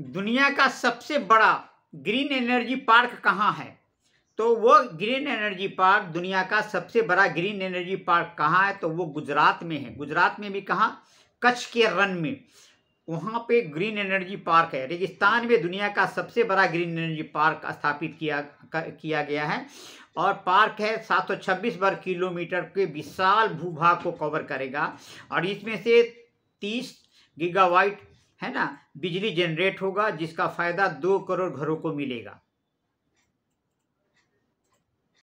दुनिया का सबसे बड़ा ग्रीन एनर्जी पार्क कहाँ है तो वो ग्रीन एनर्जी पार्क दुनिया का सबसे बड़ा ग्रीन एनर्जी पार्क कहाँ है तो वो गुजरात में है गुजरात में भी कहाँ कच्छ के रन में वहाँ पे ग्रीन एनर्जी पार्क है रेगिस्तान में दुनिया का सबसे बड़ा ग्रीन एनर्जी पार्क स्थापित किया किया गया है और पार्क है 726 वर्ग किलोमीटर के विशाल भूभाग को कवर करेगा और इसमें से 30 गीगावाइट है ना बिजली जनरेट होगा जिसका फ़ायदा दो करोड़ घरों को मिलेगा